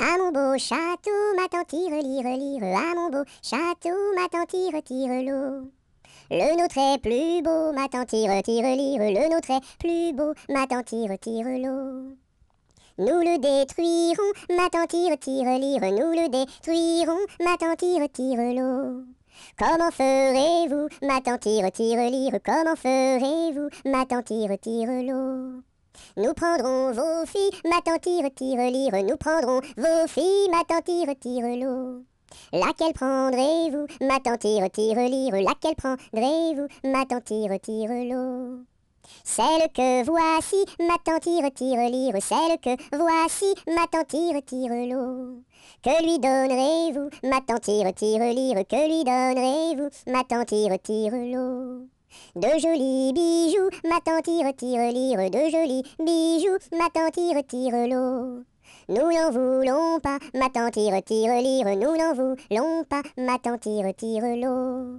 À mon beau château, m'a tire, lire, lire, à mon beau château, m'attend, tire, tire l'eau. Le nôtre est plus beau, m'a tire, tire, lire, le nôtre est plus beau, m'a tire, tire l'eau. Nous le détruirons, ma tire, tire, lire, nous le détruirons, ma tire, tire l'eau. Comment ferez-vous, ma tire, tire, lire, comment ferez-vous, ma tire, tire l'eau. Nous prendrons vos filles, ma tante retire lire, nous prendrons vos filles, ma tante retire l'eau. Laquelle prendrez-vous, ma tante retire lire, laquelle prendrez-vous, ma tante retire l'eau. Celle que voici, ma tante retire lire, celle que voici, ma tante retire l'eau. Que lui donnerez-vous, ma tante retire lire, que lui donnerez-vous, ma tante retire tire l'eau. De jolis bijoux, ma tante y retire lire, de jolis bijoux, ma tante y retire l'eau. Nous n'en voulons pas, ma tante y retire lire, nous n'en voulons pas, ma tante y retire l'eau.